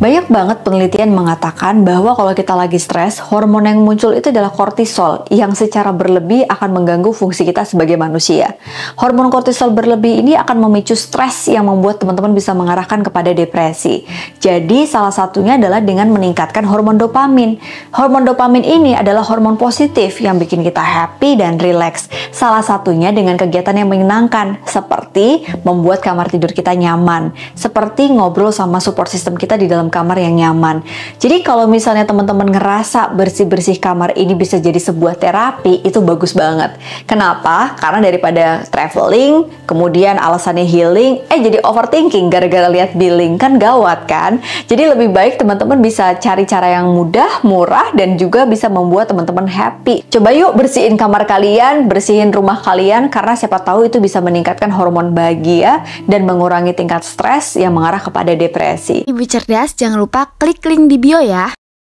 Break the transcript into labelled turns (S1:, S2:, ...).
S1: Banyak banget penelitian mengatakan bahwa kalau kita lagi stres, hormon yang muncul itu adalah kortisol yang secara berlebih akan mengganggu fungsi kita sebagai manusia. Hormon kortisol berlebih ini akan memicu stres yang membuat teman-teman bisa mengarahkan kepada depresi. Jadi salah satunya adalah dengan meningkatkan hormon dopamin. Hormon dopamin ini adalah hormon positif yang bikin kita happy dan relax. Salah satunya dengan kegiatan yang menyenangkan seperti membuat kamar tidur kita nyaman, seperti ngobrol sama support system kita di dalam kamar yang nyaman. Jadi kalau misalnya teman-teman ngerasa bersih-bersih kamar ini bisa jadi sebuah terapi, itu bagus banget. Kenapa? Karena daripada traveling, kemudian alasannya healing, eh jadi overthinking gara-gara lihat billing kan gawat kan. Jadi lebih baik teman-teman bisa cari cara yang mudah, murah dan juga bisa membuat teman-teman happy. Coba yuk bersihin kamar kalian, bersihin rumah kalian karena siapa tahu itu bisa meningkatkan hormon bahagia dan mengurangi tingkat stres yang mengarah kepada depresi.
S2: Ibu cerdas Jangan lupa klik link di bio ya.